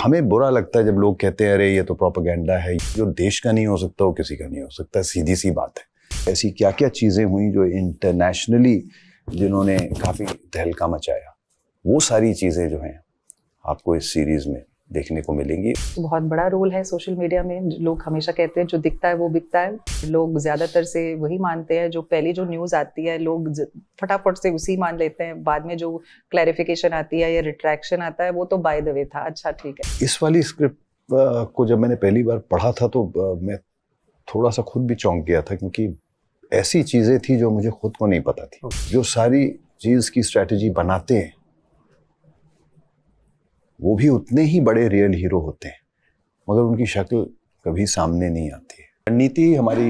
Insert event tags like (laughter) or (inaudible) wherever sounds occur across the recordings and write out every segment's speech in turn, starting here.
हमें बुरा लगता है जब लोग कहते हैं अरे ये तो प्रोपागेंडा है जो देश का नहीं हो सकता वो किसी का नहीं हो सकता सीधी सी बात है ऐसी क्या क्या चीज़ें हुई जो इंटरनेशनली जिन्होंने काफ़ी तहलका मचाया वो सारी चीज़ें जो हैं आपको इस सीरीज़ में देखने को मिलेंगी बहुत बड़ा रोल है सोशल मीडिया में लोग हमेशा कहते हैं जो दिखता है वो बिकता है लोग ज़्यादातर से वही मानते हैं जो पहली जो न्यूज़ आती है लोग फटाफट से उसी मान लेते हैं बाद में जो क्लैरिफिकेशन आती है या रिट्रैक्शन आता है वो तो बाय द वे था अच्छा ठीक है इस वाली स्क्रिप्ट को जब मैंने पहली बार पढ़ा था तो मैं थोड़ा सा खुद भी चौंक गया था क्योंकि ऐसी चीज़ें थी जो मुझे खुद को नहीं पता थी जो सारी चीज़ की स्ट्रैटेजी बनाते हैं वो भी उतने ही बड़े रियल हीरो होते हैं मगर उनकी शक्ल कभी सामने नहीं आती है रणनीति हमारी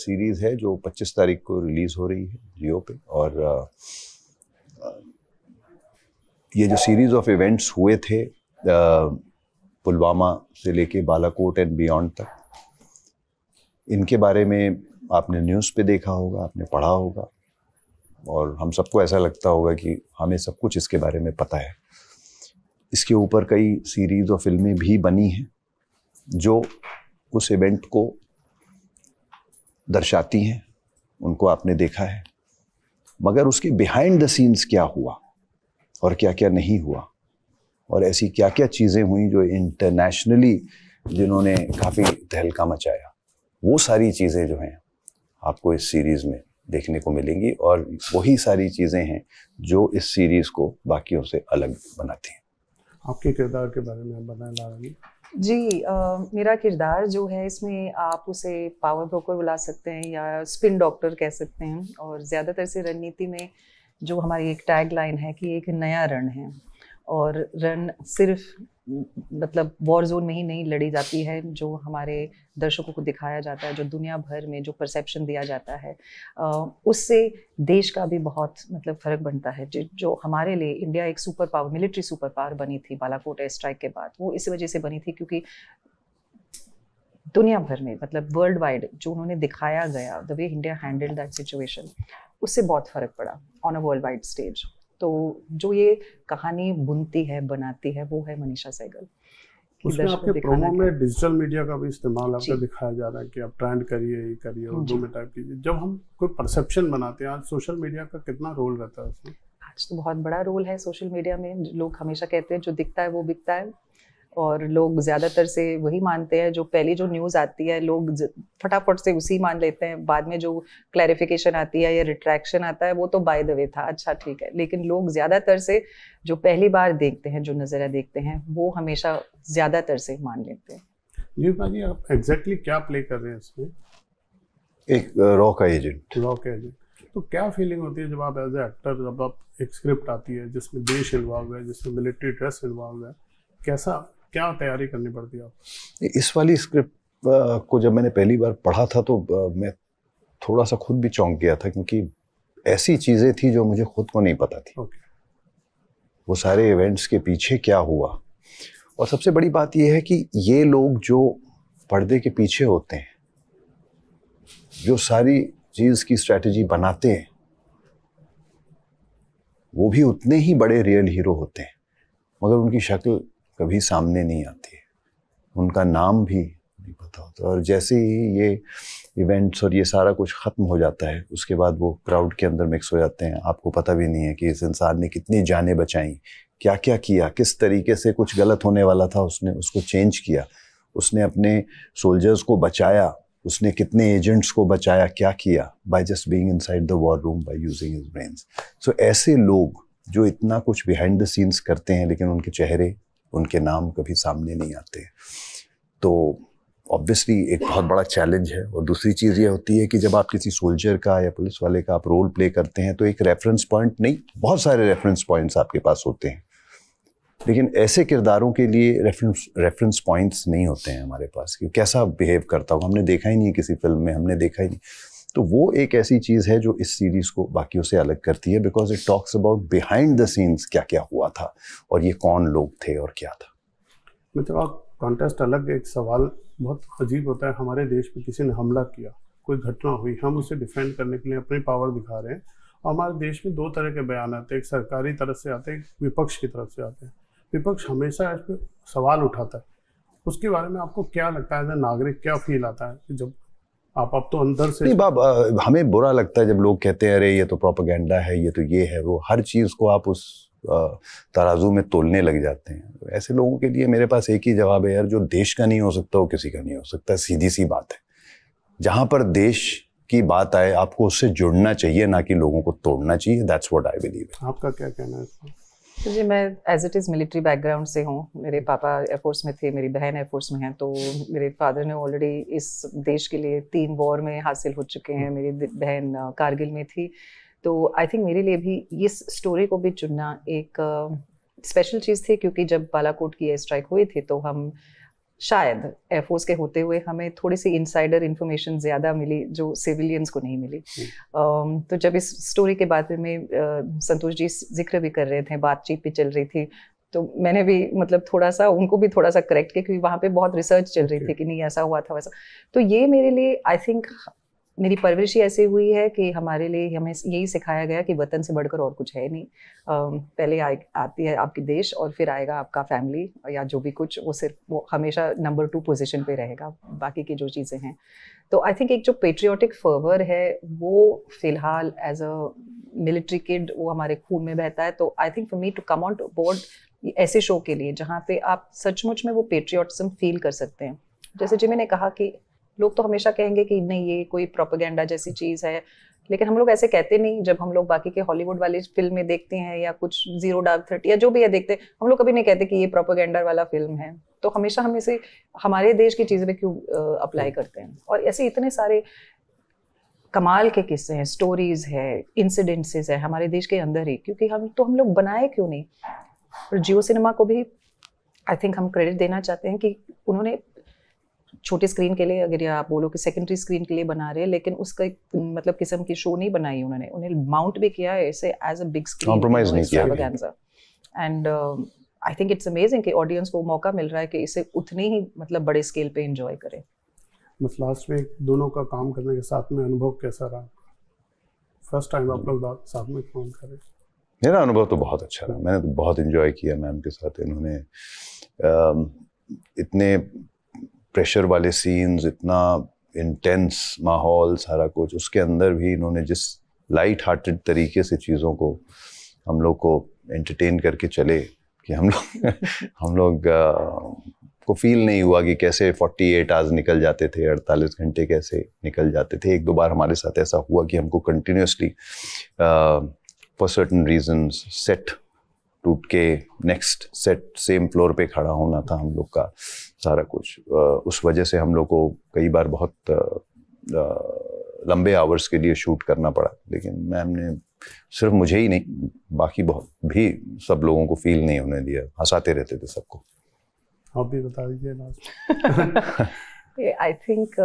सीरीज़ है जो 25 तारीख को रिलीज़ हो रही है जियो पे और आ, ये जो सीरीज़ ऑफ इवेंट्स हुए थे पुलवामा से लेके बालाकोट एंड बियॉन्ड तक इनके बारे में आपने न्यूज़ पे देखा होगा आपने पढ़ा होगा और हम सबको ऐसा लगता होगा कि हमें सब कुछ इसके बारे में पता है इसके ऊपर कई सीरीज़ और फिल्में भी बनी हैं जो उस इवेंट को दर्शाती हैं उनको आपने देखा है मगर उसके बिहाइंड द सीन्स क्या हुआ और क्या क्या नहीं हुआ और ऐसी क्या क्या चीज़ें हुई जो इंटरनेशनली जिन्होंने काफ़ी तहलका मचाया वो सारी चीज़ें जो हैं आपको इस सीरीज़ में देखने को मिलेंगी और वही सारी चीज़ें हैं जो इस सीरीज़ को बाकियों से अलग बनाती हैं आपके किरदार के बारे में बताएं लारा जी जी आ, मेरा किरदार जो है इसमें आप उसे पावर ब्रोकर बुला सकते हैं या स्पिन डॉक्टर कह सकते हैं और ज़्यादातर से रणनीति में जो हमारी एक टैग लाइन है कि एक नया रण है और रण सिर्फ मतलब वॉर जोन में ही नहीं लड़ी जाती है जो हमारे दर्शकों को दिखाया जाता है जो दुनिया भर में जो परसेप्शन दिया जाता है उससे देश का भी बहुत मतलब फ़र्क बनता है जो हमारे लिए इंडिया एक super power military super power बनी थी बालाकोट एयर स्ट्राइक के बाद वो इस वजह से बनी थी क्योंकि दुनिया भर में मतलब वर्ल्ड वाइड जो उन्होंने दिखाया गया the way India handle that situation उससे बहुत फ़र्क पड़ा on a world wide stage तो जो ये कहानी बुनती है बनाती है वो है मनीषा सहगल उसमें आपके प्रोमो में डिजिटल मीडिया का भी इस्तेमाल आपका दिखाया जा रहा है कि आप ट्रेंड करिए ये करिए हाँ, उर्दू में टाइप कीजिए जब हम कोई परसेप्शन बनाते हैं आज सोशल मीडिया का कितना रोल रहता है उसमें आज तो बहुत बड़ा रोल है सोशल मीडिया में लोग हमेशा कहते हैं जो दिखता है वो बिकता है और लोग ज़्यादातर से वही मानते हैं जो पहली जो न्यूज़ आती है लोग फटाफट से उसी मान लेते हैं बाद में जो क्लैरिफिकेशन आती है या रिट्रैक्शन आता है वो तो बाय द वे था अच्छा ठीक है लेकिन लोग ज़्यादातर से जो पहली बार देखते हैं जो नज़रिया देखते हैं वो हमेशा ज़्यादातर से मान लेते हैं जी भाजी आप एग्जैक्टली क्या प्ले कर रहे हैं इसमें एक रॉ एजेंट रॉ एजेंट तो क्या फीलिंग होती है जब आप एज एक्टर जब आप एक स्क्रिप्ट आती है जिसमें देश इन्वॉल्व है जिसमें मिलिट्री ड्रेस इन्वॉल्व है कैसा क्या तैयारी करनी पड़ती है इस वाली स्क्रिप्ट को जब मैंने पहली बार पढ़ा था तो मैं थोड़ा सा खुद भी चौंक गया था क्योंकि ऐसी चीज़ें थी जो मुझे खुद को नहीं पता थी okay. वो सारे इवेंट्स के पीछे क्या हुआ और सबसे बड़ी बात यह है कि ये लोग जो पर्दे के पीछे होते हैं जो सारी चीज़ की स्ट्रेटजी बनाते हैं वो भी उतने ही बड़े रियल हीरो होते हैं मगर उनकी शक्ल कभी सामने नहीं आती उनका नाम भी नहीं पता होता और जैसे ही ये इवेंट्स और ये सारा कुछ ख़त्म हो जाता है उसके बाद वो क्राउड के अंदर मिक्स हो जाते हैं आपको पता भी नहीं है कि इस इंसान ने कितनी जानें बचाई क्या क्या किया किस तरीके से कुछ गलत होने वाला था उसने उसको चेंज किया उसने अपने सोल्जर्स को बचाया उसने कितने एजेंट्स को बचाया क्या किया by just being inside the war room by using his brains so ऐसे लोग जो इतना कुछ बिहाइंड द सीन्स करते हैं लेकिन उनके चेहरे उनके नाम कभी सामने नहीं आते तो ऑब्वियसली एक बहुत बड़ा चैलेंज है और दूसरी चीज़ ये होती है कि जब आप किसी सोल्जर का या पुलिस वाले का आप रोल प्ले करते हैं तो एक रेफरेंस पॉइंट नहीं बहुत सारे रेफरेंस पॉइंट्स आपके पास होते हैं लेकिन ऐसे किरदारों के लिए रेफरेंस रेफरेंस पॉइंट्स नहीं होते हैं हमारे पास कि कैसा बिहेव करता हो हमने देखा ही नहीं किसी फिल्म में हमने देखा ही नहीं तो वो एक ऐसी चीज़ है जो इस सीरीज़ को बाकियों से अलग करती है because it talks about behind the scenes क्या क्या हुआ था और ये कौन लोग थे और क्या था मतलब आप कॉन्टेस्ट अलग एक सवाल बहुत अजीब होता है हमारे देश में किसी ने हमला किया कोई घटना हुई हम उसे डिफेंड करने के लिए अपनी पावर दिखा रहे हैं और हमारे देश में दो तरह के बयान आते हैं एक सरकारी तरफ से आते हैं एक विपक्ष की तरफ से आते हैं विपक्ष हमेशा इस पर सवाल उठाता है उसके बारे में आपको क्या लगता है एज ए नागरिक क्या फील आता है कि जब आप अब तो अंदर से नहीं बाब हमें बुरा लगता है जब लोग कहते हैं अरे ये तो प्रोपागेंडा है ये तो ये है वो हर चीज़ को आप उस तराजू में तोलने लग जाते हैं ऐसे लोगों के लिए मेरे पास एक ही जवाब है यार जो देश का नहीं हो सकता वो किसी का नहीं हो सकता सीधी सी बात है जहाँ पर देश की बात आए आपको उससे जुड़ना चाहिए ना कि लोगों को तोड़ना चाहिए दैट्स वॉट आई बिलीव आपका क्या कहना है जी मैं as it is military background से हूँ मेरे पापा एयरफोर्स में थे मेरी बहन एयरफोर्स में है तो मेरे फादर ने ऑलरेडी इस देश के लिए तीन वॉर में हासिल हो चुके हैं मेरी बहन कारगिल में थी तो आई थिंक मेरे लिए भी इस स्टोरी को भी चुनना एक स्पेशल चीज़ थी क्योंकि जब बालाकोट की एयर स्ट्राइक हुई थी तो हम शायद एयरफोर्स के होते हुए हमें थोड़ी सी इनसाइडर इन्फॉर्मेशन ज़्यादा मिली जो सिविलियंस को नहीं मिली uh, तो जब इस स्टोरी के बारे में uh, संतोष जी जिक्र भी कर रहे थे बातचीत भी चल रही थी तो मैंने भी मतलब थोड़ा सा उनको भी थोड़ा सा करेक्ट किया क्योंकि वहाँ पे बहुत रिसर्च चल रही थी कि नहीं ऐसा हुआ था वैसा तो ये मेरे लिए आई थिंक मेरी परवरिश ही ऐसे हुई है कि हमारे लिए हमें यही सिखाया गया कि वतन से बढ़कर और कुछ है नहीं पहले आ, आती है आपकी देश और फिर आएगा आपका फैमिली या जो भी कुछ वो सिर्फ वो हमेशा नंबर टू पोजीशन पे रहेगा बाकी की जो चीज़ें हैं तो आई थिंक एक जो पेट्रियाटिक फर्वर है वो फिलहाल एज अ मिलिट्री किड वो हमारे खून में बहता है तो I think for me to come on board ऐसे शो के लिए जहाँ पे आप सचमुच में वो पेट्रियाटिज्म फील कर सकते हैं जैसे जी ने कहा कि लोग तो हमेशा कहेंगे कि नहीं ये कोई प्रोपागेंडा जैसी चीज़ है लेकिन हम लोग ऐसे कहते नहीं जब हम लोग बाकी के हॉलीवुड वाली फिल्में देखते हैं या कुछ जीरो डार्क थर्टी या जो भी है देखते हैं हम लोग कभी नहीं कहते कि ये प्रोपोगेंडर वाला फिल्म है तो हमेशा हम इसे हमारे देश की चीज़ें क्यों अप्लाई हम्म। करते हैं और ऐसे इतने सारे कमाल के किस्से हैं स्टोरीज है इंसिडेंसेस है हमारे देश के अंदर ही क्योंकि हम तो हम लोग बनाए क्यों नहीं और जियो सिनेमा को भी आई थिंक हम क्रेडिट देना चाहते हैं कि उन्होंने छोटे स्क्रीन के लिए अगर या आप बोलो कि सेकेंडरी स्क्रीन के लिए बना रहे हैं लेकिन उसका मतलब किस्म की शो नहीं बनाई उन्होंने उन्हें माउंट भी किया है ऐसे as a big screen compromise नहीं किया and I think it's amazing कि ऑडियंस को मौका मिल रहा है कि इसे उतने ही मतलब बड़े स्केल पे एंजॉय करें बस लास्ट वीक दोनों का काम करने के साथ में अनुभव कैसा रहा फर्स्ट टाइम आप लोग साथ में काम कर रहे मेरा अनुभव तो बहुत अच्छा रहा मैंने तो बहुत इन्जॉय किया मैम के साथ इन्होंने um, इतने प्रेशर वाले सीन्स इतना इंटेंस माहौल सारा कुछ उसके अंदर भी इन्होंने जिस लाइट हार्टेड तरीके से चीज़ों को हम लोग को एंटरटेन करके चले कि हम लोग (laughs) हम लोग को फील नहीं हुआ कि कैसे 48 आवर्स निकल जाते थे 48 घंटे कैसे निकल जाते थे एक दो बार हमारे साथ ऐसा हुआ कि हमको continuously for certain reasons set टूट के नेक्स्ट सेट सेम फ्लोर पे खड़ा होना था हम लोग का सारा कुछ उस वजह से हम लोग को कई बार बहुत लंबे आवर्स के लिए शूट करना पड़ा लेकिन मैम ने सिर्फ मुझे ही नहीं बाकी बहुत भी सब लोगों को फील नहीं होने दिया हंसाते रहते थे सबको आप भी बता दीजिए ना आई थिंक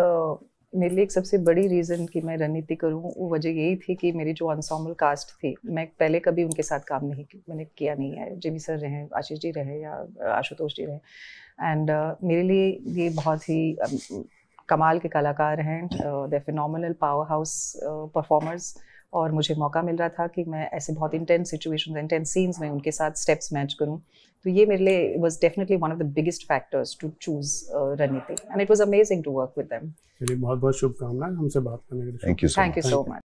मेरे लिए एक सबसे बड़ी रीज़न कि मैं रणनीति करूँ वो वजह यही थी कि मेरी जो अनसॉमल कास्ट थी मैं पहले कभी उनके साथ काम नहीं मैंने किया नहीं है जिमी सर रहे आशीष जी रहे या आशुतोष जी रहे एंड uh, मेरे लिए ये बहुत ही um, कमाल के कलाकार हैं they final power house performers और मुझे मौका मिल रहा था कि मैं ऐसे बहुत इंटेंस सिचुएशंस इंटेंस सीन्स में उनके साथ स्टेप्स मैच करूं तो ये मेरे लिए was definitely one of the biggest factors to choose Ranneeti and it was amazing to work with them चलिए बहुत बहुत शुभकामनाएं हमसे बात करने के लिए thank you thank you so much